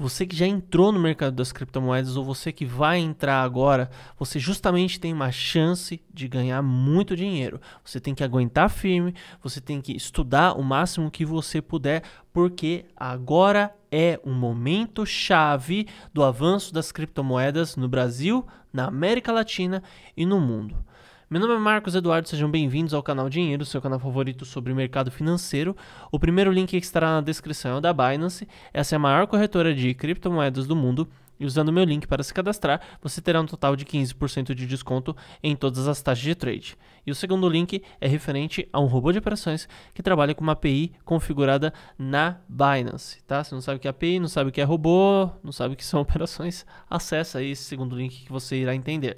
Você que já entrou no mercado das criptomoedas ou você que vai entrar agora, você justamente tem uma chance de ganhar muito dinheiro. Você tem que aguentar firme, você tem que estudar o máximo que você puder, porque agora é um momento chave do avanço das criptomoedas no Brasil, na América Latina e no mundo. Meu nome é Marcos Eduardo, sejam bem-vindos ao canal Dinheiro, seu canal favorito sobre o mercado financeiro. O primeiro link que estará na descrição é o da Binance, essa é a maior corretora de criptomoedas do mundo. E usando meu link para se cadastrar, você terá um total de 15% de desconto em todas as taxas de trade. E o segundo link é referente a um robô de operações que trabalha com uma API configurada na Binance, tá? Se não sabe o que é API, não sabe o que é robô, não sabe o que são operações, acessa aí esse segundo link que você irá entender.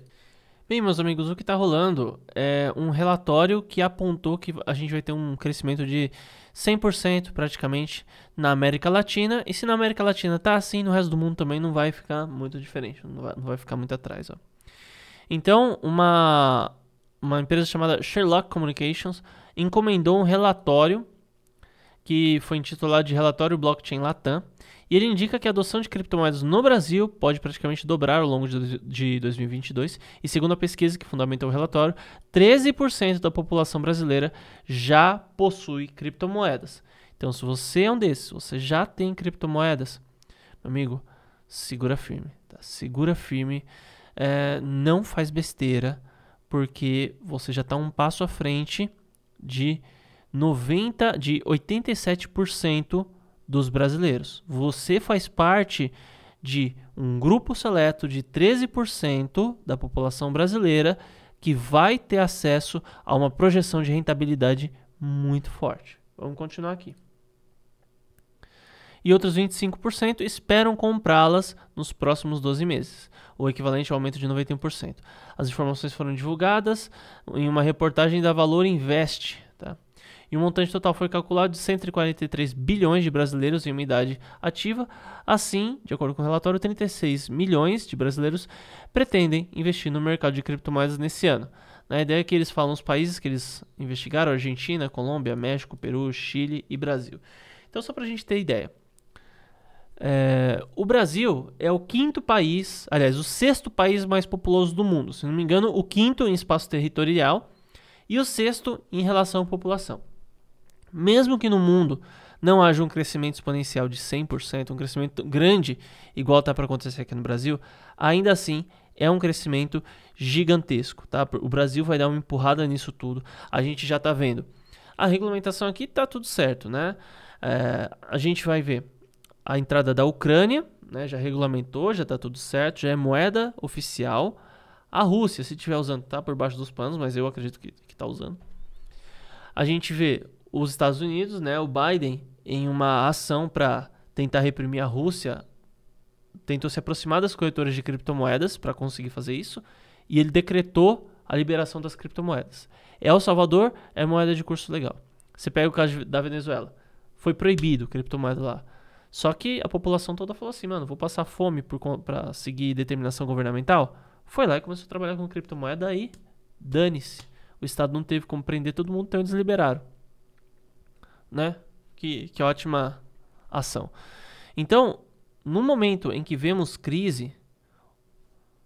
Bem, meus amigos, o que está rolando é um relatório que apontou que a gente vai ter um crescimento de 100% praticamente na América Latina. E se na América Latina está assim, no resto do mundo também não vai ficar muito diferente, não vai, não vai ficar muito atrás. Ó. Então, uma, uma empresa chamada Sherlock Communications encomendou um relatório que foi intitulado de Relatório Blockchain Latam e ele indica que a adoção de criptomoedas no Brasil pode praticamente dobrar ao longo de 2022. E segundo a pesquisa que fundamenta o relatório, 13% da população brasileira já possui criptomoedas. Então, se você é um desses, você já tem criptomoedas, meu amigo, segura firme. Tá? Segura firme. É, não faz besteira, porque você já está um passo à frente de 90, de 87% dos brasileiros. Você faz parte de um grupo seleto de 13% da população brasileira que vai ter acesso a uma projeção de rentabilidade muito forte. Vamos continuar aqui. E outros 25% esperam comprá-las nos próximos 12 meses, o equivalente ao aumento de 91%. As informações foram divulgadas em uma reportagem da Valor Invest. Tá? e o montante total foi calculado de 143 bilhões de brasileiros em uma idade ativa. Assim, de acordo com o relatório, 36 milhões de brasileiros pretendem investir no mercado de criptomoedas nesse ano. A ideia é que eles falam os países que eles investigaram: Argentina, Colômbia, México, Peru, Chile e Brasil. Então, só para a gente ter ideia. É, o Brasil é o quinto país, aliás, o sexto país mais populoso do mundo. Se não me engano, o quinto em espaço territorial e o sexto em relação à população. Mesmo que no mundo não haja um crescimento exponencial de 100%, um crescimento grande, igual está para acontecer aqui no Brasil, ainda assim é um crescimento gigantesco, tá? O Brasil vai dar uma empurrada nisso tudo. A gente já está vendo. A regulamentação aqui tá tudo certo, né? É, a gente vai ver a entrada da Ucrânia, né? Já regulamentou, já tá tudo certo, já é moeda oficial. A Rússia, se estiver usando, tá por baixo dos panos, mas eu acredito que, que tá usando. A gente vê os Estados Unidos, né, o Biden, em uma ação para tentar reprimir a Rússia, tentou se aproximar das corretoras de criptomoedas para conseguir fazer isso, e ele decretou a liberação das criptomoedas. É El Salvador é moeda de curso legal. Você pega o caso da Venezuela. Foi proibido criptomoeda lá. Só que a população toda falou assim, mano, vou passar fome para seguir determinação governamental. Foi lá e começou a trabalhar com criptomoeda aí, dane-se. O Estado não teve como prender todo mundo, então eles liberaram né? Que, que ótima ação. Então, no momento em que vemos crise,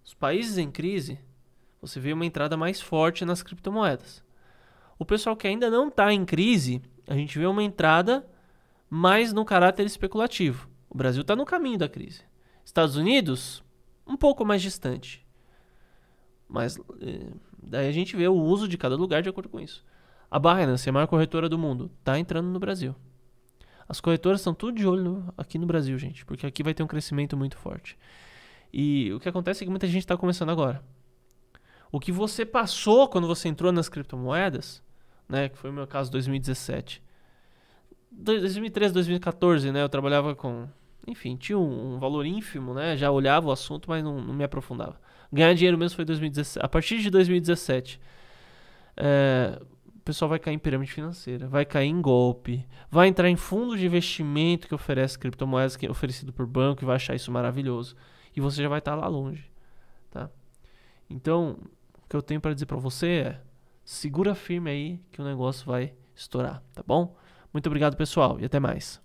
os países em crise, você vê uma entrada mais forte nas criptomoedas. O pessoal que ainda não está em crise, a gente vê uma entrada mais no caráter especulativo. O Brasil está no caminho da crise. Estados Unidos, um pouco mais distante. Mas eh, daí a gente vê o uso de cada lugar de acordo com isso. A Binance, é a maior corretora do mundo, está entrando no Brasil. As corretoras estão tudo de olho aqui no Brasil, gente, porque aqui vai ter um crescimento muito forte. E o que acontece é que muita gente está começando agora. O que você passou quando você entrou nas criptomoedas, né, que foi o meu caso 2017. 2013, 2014, né, eu trabalhava com, enfim, tinha um, um valor ínfimo, né, já olhava o assunto, mas não, não me aprofundava. Ganhar dinheiro mesmo foi 2017, a partir de 2017. É, pessoal vai cair em pirâmide financeira, vai cair em golpe, vai entrar em fundos de investimento que oferece criptomoedas que é oferecido por banco e vai achar isso maravilhoso. E você já vai estar lá longe, tá? Então, o que eu tenho para dizer para você é: segura firme aí que o negócio vai estourar, tá bom? Muito obrigado, pessoal, e até mais.